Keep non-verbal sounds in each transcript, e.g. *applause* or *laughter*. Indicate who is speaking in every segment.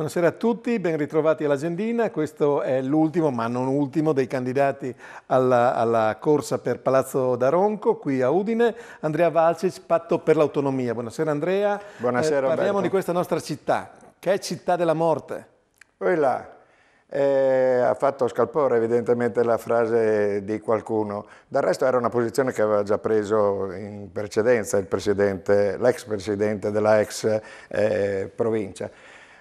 Speaker 1: Buonasera a tutti, ben ritrovati all'agendina. Questo è l'ultimo, ma non ultimo, dei candidati alla, alla, corsa per Palazzo d'Aronco, qui a Udine. Andrea Valcic, Patto per l'Autonomia. Buonasera Andrea. Buonasera eh, Parliamo Roberto. di questa nostra città, che è città della morte.
Speaker 2: Quella eh, ha fatto scalpore evidentemente la frase di qualcuno. Del resto era una posizione che aveva già preso in precedenza l'ex presidente, presidente della ex eh, provincia.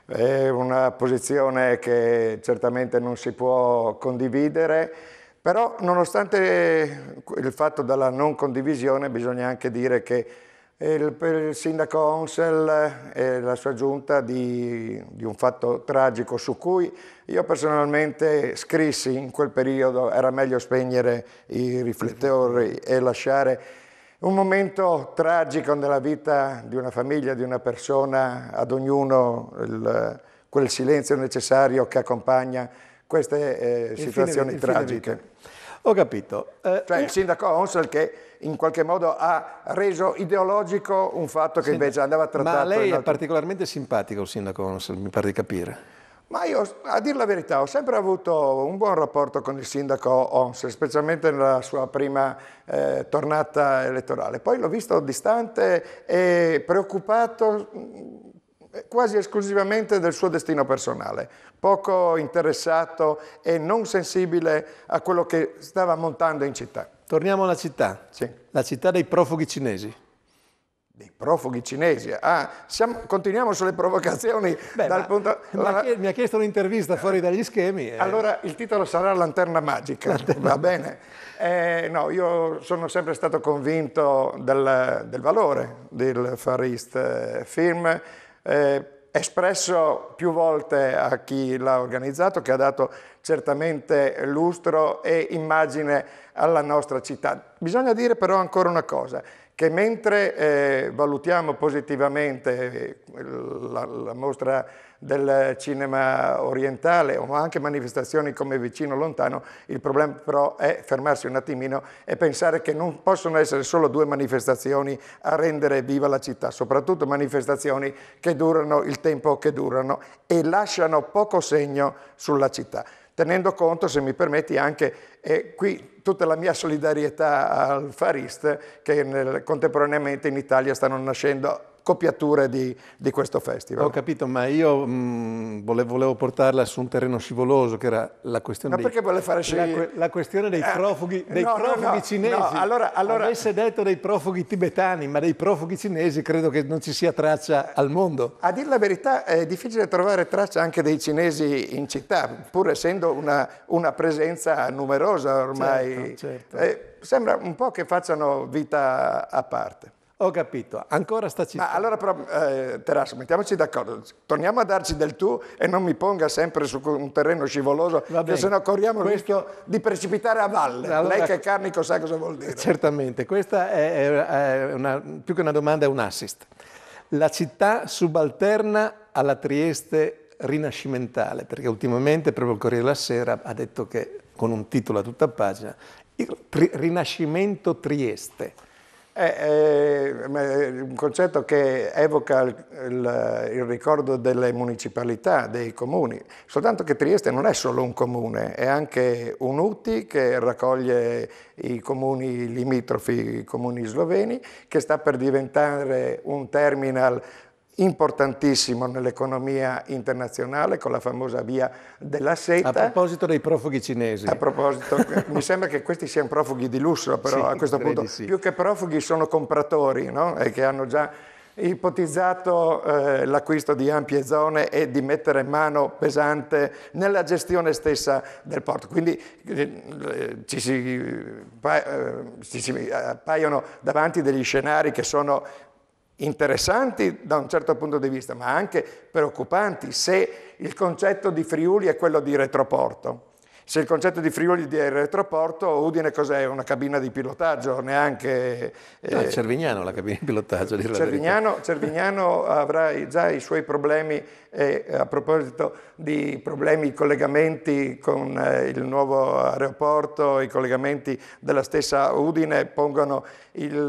Speaker 2: È una posizione che certamente non si può condividere, però nonostante il fatto della non condivisione bisogna anche dire che il, il sindaco Onsel e la sua giunta di, di un fatto tragico su cui io personalmente scrissi in quel periodo era meglio spegnere i riflettori e lasciare un momento tragico nella vita di una famiglia, di una persona, ad ognuno il, quel silenzio necessario che accompagna queste eh, situazioni fine, tragiche. Ho capito. Eh, cioè il sindaco Onsel che in qualche modo ha reso ideologico un fatto che invece andava trattato... Ma lei altro... è
Speaker 1: particolarmente simpatico il sindaco Onsel, mi pare di capire.
Speaker 2: Ma io, a dire la verità, ho sempre avuto un buon rapporto con il sindaco Ons, specialmente nella sua prima eh, tornata elettorale. Poi l'ho visto distante e preoccupato mm, quasi esclusivamente del suo destino personale, poco interessato e non sensibile a quello che stava montando in città. Torniamo alla città,
Speaker 1: sì. la città dei profughi cinesi dei profughi cinesi. Ah, siamo, continuiamo sulle provocazioni. *laughs* Beh, dal ma, punto, la, mi ha chiesto un'intervista fuori dagli schemi. Eh.
Speaker 2: Allora il titolo sarà Lanterna Magica, Lanterna. va bene? Eh, no, io sono sempre stato convinto del, del valore del Far East eh, Film, eh, espresso più volte a chi l'ha organizzato, che ha dato certamente lustro e immagine alla nostra città. Bisogna dire però ancora una cosa, che mentre eh, valutiamo positivamente eh, la, la mostra del cinema orientale o anche manifestazioni come vicino o lontano, il problema però è fermarsi un attimino e pensare che non possono essere solo due manifestazioni a rendere viva la città, soprattutto manifestazioni che durano il tempo che durano e lasciano poco segno sulla città tenendo conto, se mi permetti, anche eh, qui tutta la mia solidarietà al Far East, che nel, contemporaneamente in Italia stanno nascendo copiature di, di, questo festival. Ho
Speaker 1: capito, ma io mh, mm, volevo, volevo, portarla su un terreno scivoloso, che era la questione, ma dei, fare sci... la, la questione dei eh, profughi, eh, dei no, profughi no, no, cinesi. allora, allora... Avesse detto dei profughi tibetani, ma dei profughi cinesi credo che non ci sia traccia al mondo. A dire la verità è difficile trovare traccia anche dei cinesi in città, pur essendo
Speaker 2: una, una presenza numerosa ormai. Certo,
Speaker 1: certo. Eh,
Speaker 2: sembra un po' che facciano vita a parte. Ho capito, ancora sta città. Ma allora però, eh, Terasso, mettiamoci d'accordo, torniamo a darci del tu e non mi ponga sempre su un terreno scivoloso, perché se no corriamo Questo... il rischio di precipitare a valle. Allora... Lei che è carnico sa cosa vuol
Speaker 1: dire. Certamente, questa è, una, più che una domanda è un assist. La città subalterna alla Trieste rinascimentale, perché ultimamente proprio il Corriere della Sera ha detto che, con un titolo a tutta pagina, il Rinascimento Trieste
Speaker 2: è, un concetto che evoca il, il, il, ricordo delle municipalità, dei comuni, soltanto che Trieste non è solo un comune, è anche un UTI che raccoglie i comuni limitrofi, i comuni sloveni, che sta per diventare un terminal importantissimo nell'economia internazionale con la famosa via della seta. A proposito
Speaker 1: dei profughi cinesi. A proposito, *laughs* mi
Speaker 2: sembra che questi siano profughi di lusso, però sì, a questo punto sì. più che profughi sono compratori no? e che hanno già ipotizzato eh, l'acquisto di ampie zone e di mettere mano pesante nella gestione stessa del porto. Quindi eh, ci, si, eh, pa- eh, ci si eh, appaiono davanti degli scenari che sono interessanti da un certo punto di vista, ma anche preoccupanti se il concetto di Friuli è quello di retroporto se il concetto di Friuli di retroporto, Udine cos'è? Una cabina di pilotaggio, neanche...
Speaker 1: Eh, no, Cervignano la cabina di pilotaggio. Di Cervignano,
Speaker 2: Cervignano, avrà già i suoi problemi eh, a proposito di problemi, i collegamenti con eh, il nuovo aeroporto, i collegamenti della stessa Udine pongono il,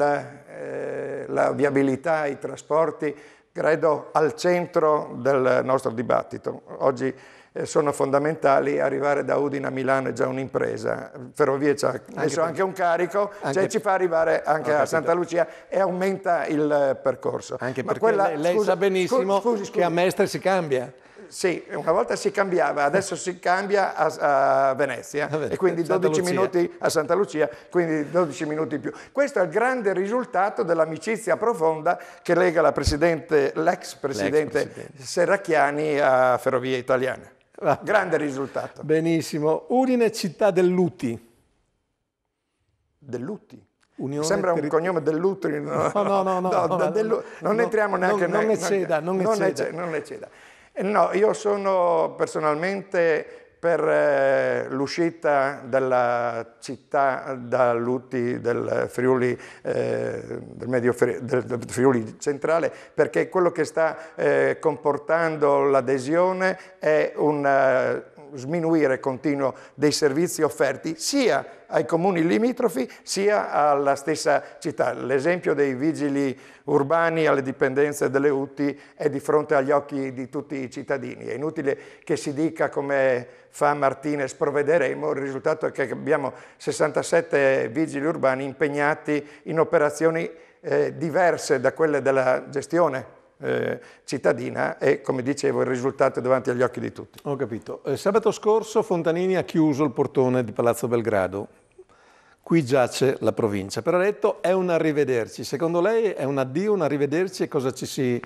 Speaker 2: eh, la viabilità, i trasporti, credo, al centro del nostro dibattito. Oggi eh, sono fondamentali, arrivare da Udine a Milano è già un'impresa, Ferrovie c'ha anche, adesso anche un carico, cioè anche cioè ci fa arrivare anche a Santa Lucia e aumenta il eh, percorso. Anche Ma quella, lei, lei sa benissimo scusi, scusi, che a Mestre si cambia. Sì, una volta si cambiava, adesso si cambia a, a Venezia e quindi 12 minuti a Santa Lucia, quindi 12 minuti in più. Questo è il grande risultato dell'amicizia profonda che lega l'ex presidente, presidente, presidente Serracchiani a Ferrovie Italiane. Ah, grande risultato.
Speaker 1: Benissimo. Udine, città dell'Uti. Dell'Uti? Unione Sembra un
Speaker 2: cognome dell'Utrino. No, no, no. no, no, no dellu... non no, entriamo neanche non, noi. Non ecceda, non ecceda. Non eh, No, io sono personalmente per eh, l'uscita dalla città da Lutti del Friuli, eh, del, Friuli, del Friuli, centrale perché quello che sta eh, comportando l'adesione è un, eh, sminuire continuo dei servizi offerti sia ai comuni limitrofi sia alla stessa città. L'esempio dei vigili urbani alle dipendenze delle UTI è di fronte agli occhi di tutti i cittadini. È inutile che si dica come fa Martinez provvederemo, il risultato è che abbiamo 67 vigili urbani impegnati in operazioni eh, diverse da quelle della gestione eh, cittadina e come dicevo, il risultato è davanti agli occhi di tutti.
Speaker 1: Ho capito. Eh, sabato scorso Fontanini ha chiuso il portone di Palazzo Belgrado. Qui giace la provincia, però ha detto è un arrivederci. Secondo lei è un addio, un arrivederci e cosa ci si,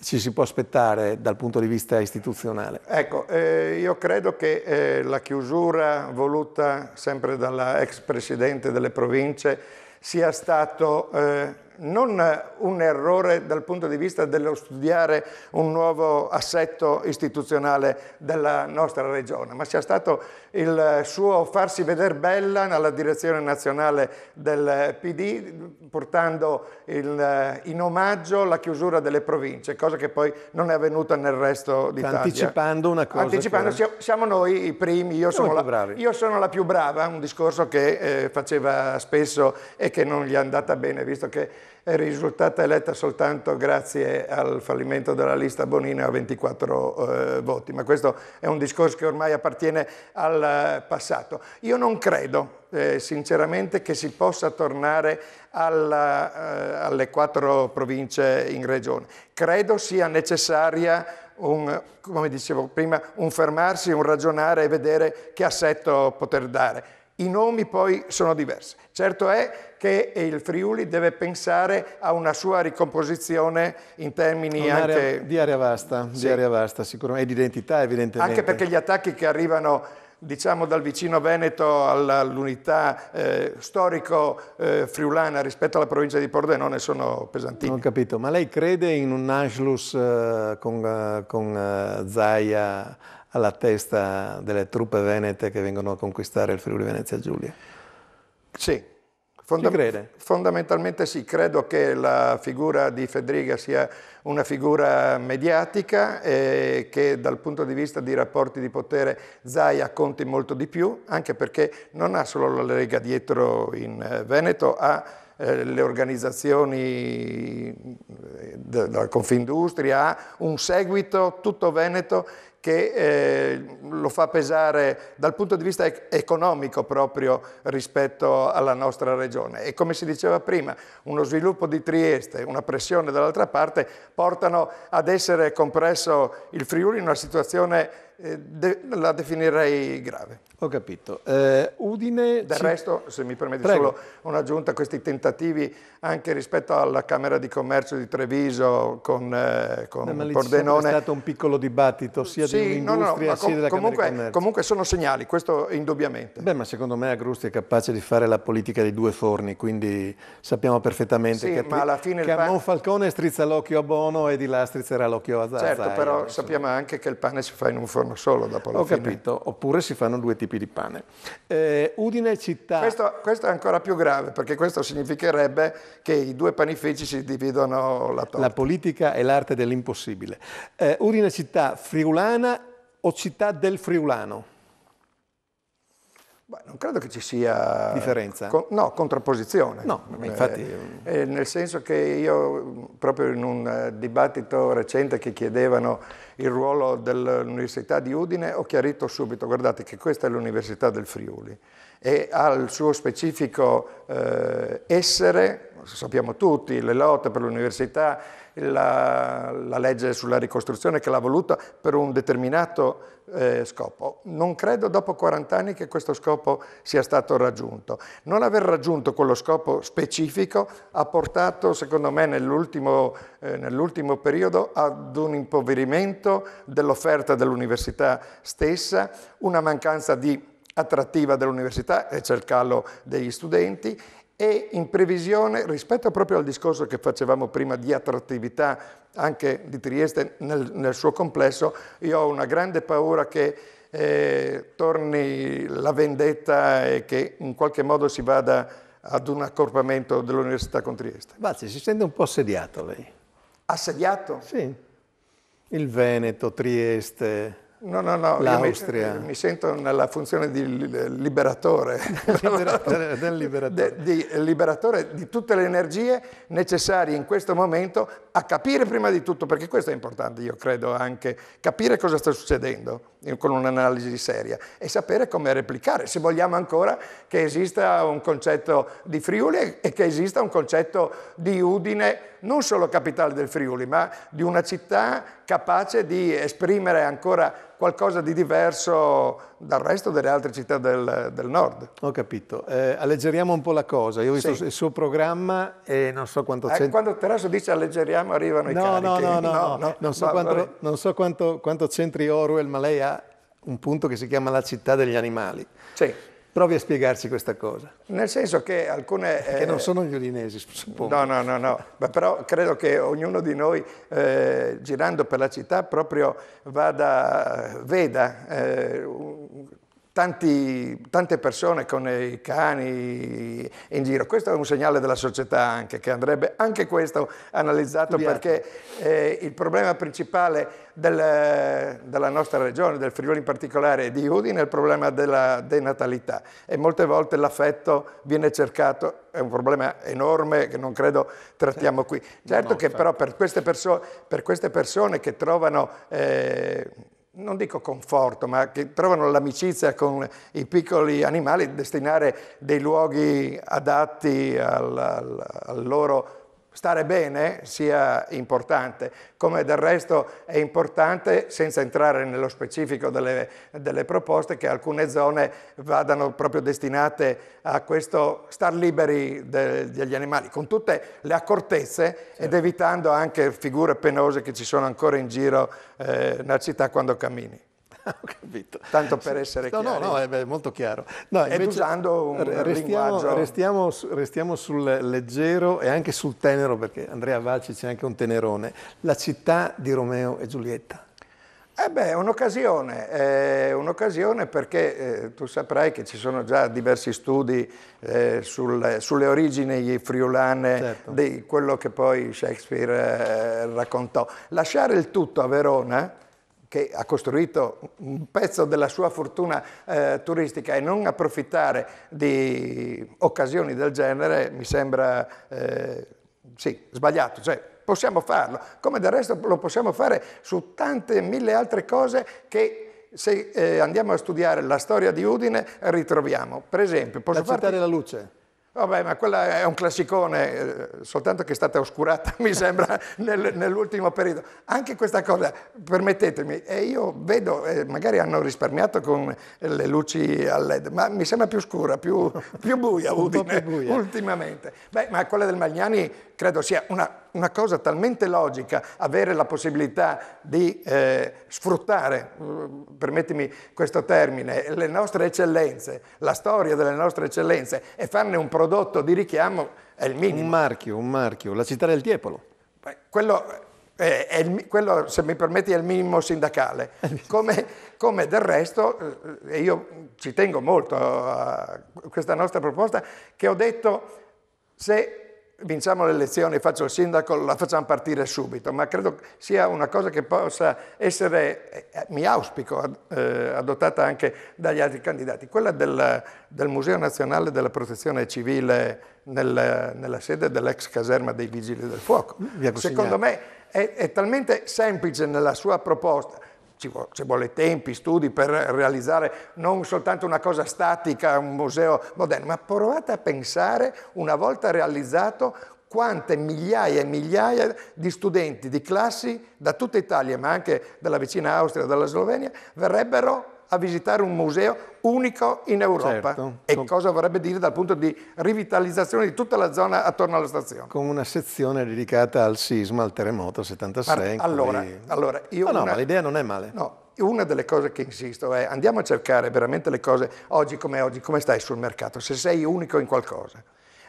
Speaker 1: ci si può aspettare dal punto di vista istituzionale?
Speaker 2: Ecco, eh, io credo che eh, la chiusura voluta sempre dalla ex presidente delle province sia stato eh, non un errore dal punto di vista dello studiare un nuovo assetto istituzionale della nostra regione, ma sia stato il suo farsi vedere bella alla direzione nazionale del PD, portando il, in omaggio la chiusura delle province, cosa che poi non è avvenuta nel resto d'Italia. Anticipando
Speaker 1: una cosa. Anticipando, che...
Speaker 2: siamo noi i primi, io sono, la, io sono, la, più brava, un discorso che eh, faceva spesso e che non gli è andata bene, visto che è risultata eletta soltanto grazie al fallimento della lista Bonino a 24 eh, voti, ma questo è un discorso che ormai appartiene al passato. Io non credo eh, sinceramente che si possa tornare alla, eh, alle quattro province in regione. Credo sia necessaria un, come dicevo prima, un fermarsi, un ragionare e vedere che assetto poter dare. I nomi poi sono diversi. Certo è che il Friuli deve pensare a una sua ricomposizione in termini anche...
Speaker 1: Di area vasta, sì. di area vasta sicuramente, e di identità evidentemente. Anche perché
Speaker 2: gli attacchi che arrivano diciamo dal vicino Veneto all'unità eh, storico-friulana eh, rispetto alla provincia di Pordenone sono pesantini.
Speaker 1: Non ho capito, ma lei crede in un Anschluss eh, con, eh, con eh, Zaia alla testa delle truppe venete che vengono a conquistare il Friuli Venezia Giulia? Sì, Fonda
Speaker 2: fondamentalmente sì, credo che la figura di Federica sia una figura mediatica e che dal punto di vista di rapporti di potere Zaia conti molto di più, anche perché non ha solo la Lega dietro in eh, Veneto, ha eh, le organizzazioni eh, della Confindustria, ha un seguito tutto veneto che eh, lo fa pesare dal punto di vista ec- economico proprio rispetto alla nostra regione. E come si diceva prima, uno sviluppo di Trieste, una pressione dall'altra parte, portano ad essere compresso il Friuli in una situazione eh, la definirei grave. Ho capito. Eh, Udine... Del resto, se mi permetti Prego. solo un'aggiunta a questi tentativi anche rispetto alla Camera di Commercio di Treviso con, eh, con no, eh, Pordenone... È stato
Speaker 1: un piccolo dibattito
Speaker 2: sia sì, dell'industria no, no, sia della comunque, Camera di Commercio. Comunque sono segnali, questo
Speaker 1: indubbiamente. Beh, ma secondo me Agrusti è capace di fare la politica dei due forni, quindi sappiamo perfettamente sì, che, ma alla fine a Monfalcone strizza l'occhio a Bono e di là strizzerà l'occhio a Zazzai. Certo, però eh, sappiamo anche che il pane si fa in un forno giorno solo dopo la Ho fine. capito, oppure si fanno due tipi di pane.
Speaker 2: Eh, Udine città... Questo, questo, è ancora più grave, perché questo significherebbe
Speaker 1: che i due panifici si dividono la torta. La politica è l'arte dell'impossibile. Eh, Udine città friulana o città del friulano? Beh, non credo che ci sia differenza. Con, no, contrapposizione. No, infatti.
Speaker 2: Eh, eh, nel senso che io, proprio in un eh, dibattito recente che chiedevano il ruolo dell'Università di Udine, ho chiarito subito, guardate che questa è l'Università del Friuli e ha il suo specifico eh, essere, sappiamo tutti, le lotte per l'università, la, la legge sulla ricostruzione che l'ha voluta per un determinato eh, scopo. Non credo dopo 40 anni che questo scopo sia stato raggiunto. Non aver raggiunto quello scopo specifico ha portato, secondo me, nell'ultimo, eh, nell'ultimo periodo ad un impoverimento dell'offerta dell'università stessa, una mancanza di attrattiva dell'università e c'è il calo degli studenti e in previsione, rispetto proprio al discorso che facevamo prima di attrattività anche di Trieste nel, nel suo complesso, io ho una grande paura che eh, torni la vendetta e che in qualche modo si vada ad un accorpamento
Speaker 1: dell'Università con Trieste. Bazzi, si sente un po' assediato lei. Assediato? Sì. Il Veneto, Trieste, No, no, no, Mi, mi, sento nella funzione
Speaker 2: di liberatore, *laughs* liberatore *laughs* del liberatore. Di, di liberatore di tutte le energie necessarie in questo momento a capire prima di tutto, perché questo è importante, io credo anche, capire cosa sta succedendo con un'analisi seria e sapere come replicare, se vogliamo ancora che esista un concetto di Friuli e che esista un concetto di Udine, non solo capitale del Friuli, ma di una città capace di esprimere ancora qualcosa di diverso dal resto delle altre
Speaker 1: città del, del nord. Ho capito. Eh, alleggeriamo un po' la cosa. Io ho visto sì. il suo programma e non so quanto eh, c'è. Eh, quando
Speaker 2: Terrasso dice alleggeriamo arrivano no, i carichi. No, no, no, no, no. Non so, no, quanto,
Speaker 1: non so quanto, quanto c'entri Orwell, ma lei ha un punto che si chiama la città degli animali. Sì Provi a spiegarci questa cosa.
Speaker 2: Nel senso che alcune... Che eh, non sono
Speaker 1: violinesi, suppongo. No,
Speaker 2: no, no, no. Ma però credo che ognuno di noi, eh, girando per la città, proprio vada, veda eh, tanti, tante persone con i cani in giro. Questo è un segnale della società anche, che andrebbe anche questo analizzato Studiato. perché eh, il problema principale del, della nostra regione, del Friuli in particolare, di Udine, è il problema della denatalità e molte volte l'affetto viene cercato è un problema enorme che non credo trattiamo qui. Certo no, che certo. però per queste, perso- per queste, persone che trovano eh, non dico conforto, ma che trovano l'amicizia con i piccoli animali, destinare dei luoghi adatti al, al, al loro stare bene sia importante, come del resto è importante, senza entrare nello specifico delle, delle, proposte, che alcune zone vadano proprio destinate a questo star liberi de, degli animali, con tutte le accortezze certo. ed evitando anche figure penose che ci sono ancora in giro eh, nella città quando cammini. *laughs* Ho capito. Tanto per essere
Speaker 1: no, No, no, è,
Speaker 2: molto chiaro. No, Ed invece, usando un restiamo, linguaggio...
Speaker 1: Restiamo, restiamo, sul leggero e anche sul tenero, perché Andrea Valci c'è anche un tenerone. La città di Romeo e Giulietta.
Speaker 2: Eh beh, è un'occasione, è un'occasione perché eh, tu saprai che ci sono già diversi studi eh, sul, sulle origini friulane certo. di quello che poi Shakespeare eh, raccontò. Lasciare il tutto a Verona che ha costruito un pezzo della sua fortuna eh, turistica e non approfittare di occasioni del genere mi sembra eh, sì, sbagliato. Cioè, possiamo farlo, come del resto lo possiamo fare su tante mille altre cose che se eh, andiamo a studiare la storia di Udine ritroviamo. Per esempio, posso la farti... della luce. Vabbè, ma quella è un classicone, eh, soltanto che è stata oscurata, *laughs* mi sembra, nel, nell'ultimo periodo. Anche questa cosa, permettetemi, e eh, io vedo, eh, magari hanno risparmiato con le luci a LED, ma mi sembra più scura, più, più buia, *laughs* Udine, più buia. ultimamente. Beh, ma quella del Magnani credo sia una una cosa talmente logica, avere la possibilità di eh, sfruttare, mm, permettimi questo termine, le nostre eccellenze, la storia delle nostre eccellenze e farne un prodotto di richiamo è il minimo. Un marchio, un marchio, la città del Tiepolo. Beh, quello eh, il, quello, se mi permetti, è il minimo sindacale. *laughs* Come, come del resto, eh, e io ci tengo molto a questa nostra proposta, che ho detto se vinciamo le elezioni faccio il sindaco, la facciamo partire subito, ma credo sia una cosa che possa essere, eh, mi auspico, eh, adottata anche dagli altri candidati, quella del, del Museo Nazionale della Protezione Civile nel, nella sede dell'ex caserma dei Vigili del Fuoco. Secondo me è, è talmente semplice nella sua proposta, ci, ci vuole tempi, studi per realizzare non soltanto una cosa statica, un museo moderno, ma provate a pensare una volta realizzato quante migliaia e migliaia di studenti di classi da tutta Italia, ma anche dalla vicina Austria, dalla Slovenia, verrebbero a visitare un museo unico in Europa. Certo. E cosa vorrebbe dire dal punto di rivitalizzazione di tutta la zona attorno alla stazione.
Speaker 1: Con una sezione dedicata al sisma, al terremoto 76. Part- allora, cui...
Speaker 2: allora, io... No, una... no, ma l'idea non è male. No, una delle cose che insisto è andiamo a cercare veramente le cose oggi come oggi, come stai sul mercato, se sei unico in qualcosa.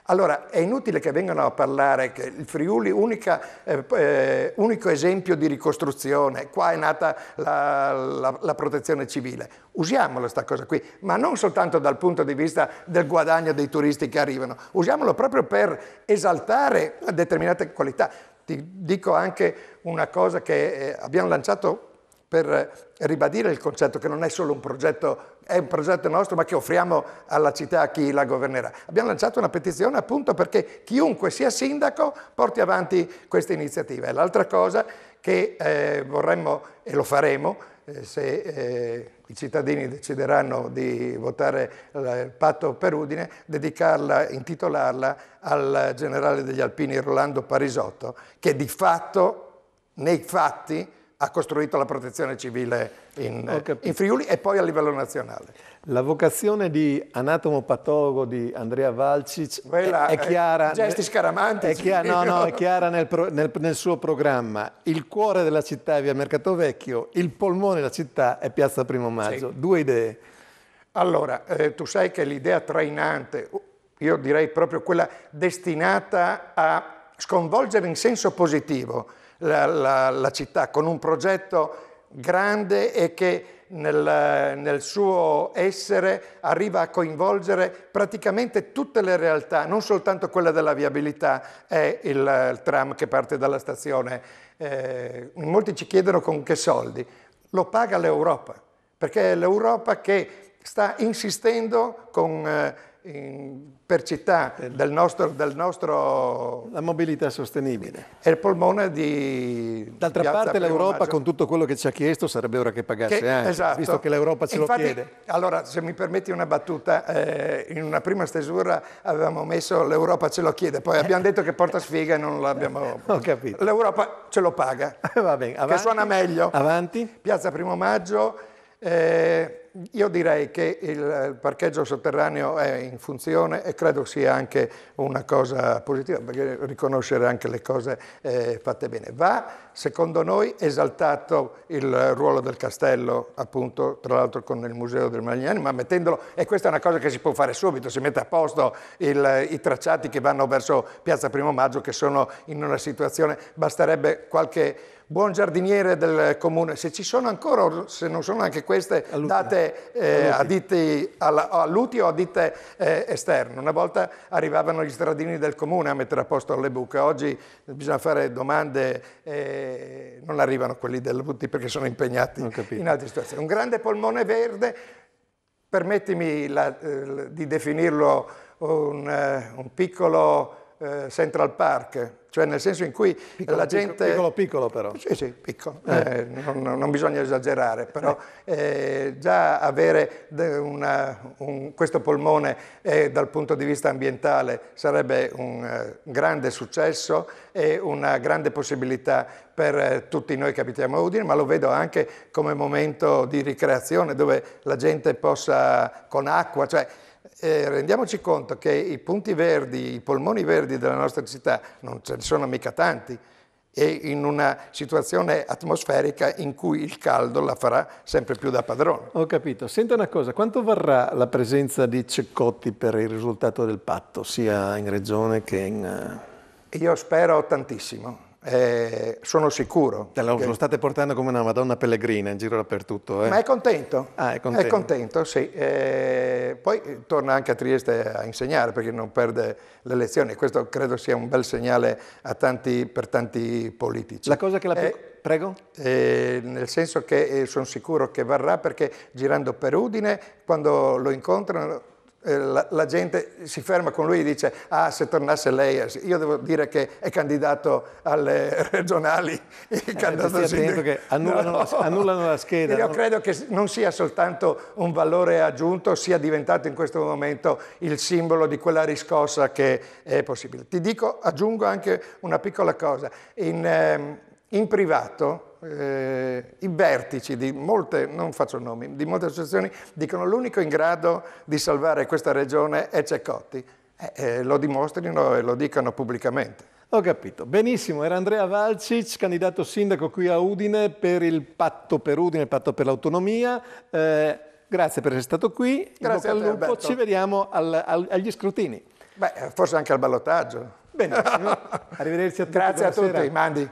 Speaker 2: Allora è inutile che vengano a parlare che il Friuli unica, eh, eh, unico esempio di ricostruzione, qua è nata la, la, la protezione civile. Usiamola questa cosa qui, ma non soltanto dal punto di vista del guadagno dei turisti che arrivano, usiamolo proprio per esaltare determinate qualità. Ti dico anche una cosa che eh, abbiamo lanciato per eh, ribadire il concetto che non è solo un progetto è un progetto nostro ma che offriamo alla città a chi la governerà. Abbiamo lanciato una petizione appunto perché chiunque sia sindaco porti avanti questa iniziativa. l'altra cosa che eh, vorremmo e lo faremo eh, se eh, i cittadini decideranno di votare il patto per Udine, dedicarla, intitolarla al generale degli alpini Rolando Parisotto che di fatto, nei fatti, ha costruito la protezione civile
Speaker 1: in, in, Friuli e poi a
Speaker 2: livello nazionale.
Speaker 1: La vocazione di anatomo anatomopatologo di Andrea Valcic è, è, chiara... Gesti scaramanti. È chiara, no, no, è *laughs* chiara nel, pro, nel, nel, suo programma. Il cuore della città è via Mercato Vecchio, il polmone della città è piazza Primo Maggio. Sì. Due idee. Allora,
Speaker 2: eh, tu sai che l'idea trainante, io direi proprio quella destinata a sconvolgere in senso positivo la, la, la città con un progetto grande e che nel, nel, suo essere arriva a coinvolgere praticamente tutte le realtà, non soltanto quella della viabilità, è il, il tram che parte dalla stazione. Eh, molti ci chiedono con che soldi. Lo paga l'Europa, perché è l'Europa che sta insistendo con... Eh, per città del nostro, dal nostro,
Speaker 1: La mobilità sostenibile. È il polmone di... D'altra parte l'Europa con tutto quello che ci ha chiesto sarebbe ora che pagasse che, anche, esatto. visto che l'Europa ce Infatti, lo chiede.
Speaker 2: Allora, se mi permetti una battuta, eh, in una prima stesura avevamo messo l'Europa ce lo chiede, poi abbiamo detto che porta sfiga e non l'abbiamo... *laughs* Ho capito. L'Europa ce lo paga. *laughs* Va bene, avanti, Che suona meglio. Avanti. Piazza Primo Maggio... Eh, io direi che il parcheggio sotterraneo è in funzione e credo sia anche una cosa positiva, perché riconoscere anche le cose eh, fatte bene. Va, secondo noi, esaltato il ruolo del castello, appunto, tra l'altro con il Museo del Magnani, ma mettendolo, e questa è una cosa che si può fare subito, si mette a posto il, i tracciati che vanno verso Piazza Primo Maggio, che sono in una situazione, basterebbe qualche buon giardiniere del comune, se ci sono ancora, se non sono anche queste, All'ultima. date eh, a ditte all'UTI o a ditte eh, esterne. Una volta arrivavano gli stradini del comune a mettere a posto le buche, oggi bisogna fare domande e eh, non arrivano quelli dell'UTI perché sono impegnati in altre situazioni. Un grande polmone verde, permettimi la, eh, di definirlo un, eh, un piccolo eh, Central Park, cioè nel senso in cui piccolo, la gente... Piccolo, piccolo però. Sì, sì, piccolo, eh. Eh, non, non, bisogna esagerare, però eh, eh già avere una, un, questo polmone eh, dal punto di vista ambientale sarebbe un eh, grande successo e una grande possibilità per tutti noi che abitiamo a Udine, ma lo vedo anche come momento di ricreazione dove la gente possa con acqua, cioè eh, rendiamoci conto che i punti verdi, i polmoni verdi della nostra città non ce ne sono mica tanti e in una situazione atmosferica in cui il caldo la farà sempre più da padrone.
Speaker 1: Ho capito. Senta una cosa, quanto varrà la presenza di Ceccotti per il risultato del patto, sia in Regione che in...
Speaker 2: Eh? Io spero tantissimo
Speaker 1: eh, sono sicuro. Te lo, che... lo state portando come una Madonna pellegrina in giro dappertutto. Eh? Ma è
Speaker 2: contento. Ah, è contento. È contento, sì. Eh, poi torna anche a Trieste a insegnare perché non perde le lezioni. Questo credo sia un bel segnale tanti, per tanti politici. La cosa che la più... Eh, Prego. Eh, nel senso che eh, sono sicuro che varrà perché girando per Udine, quando lo incontrano eh, la, la, gente si ferma con lui e dice ah se tornasse lei eh, io devo dire che è candidato alle *laughs* regionali eh, candidato sindaco. che annullano, no. la, annullano, la, scheda io non... credo che non sia soltanto un valore aggiunto sia diventato in questo momento il simbolo di quella riscossa che è possibile ti dico aggiungo anche una piccola cosa in, ehm, in privato eh, i vertici di molte, non faccio nomi, di molte associazioni dicono l'unico in grado di salvare questa regione è Cecotti. Eh, eh, lo dimostrino e lo dicano pubblicamente.
Speaker 1: Ho capito. Benissimo, era Andrea Valcic, candidato sindaco qui a Udine per il patto per Udine, il patto per l'autonomia. Eh, grazie per essere stato qui. Grazie al lupo. Ci vediamo al, al, agli scrutini. Beh, forse anche al ballottaggio. Benissimo. *laughs* Arrivederci a tutti. Grazie a tutti. Mandi.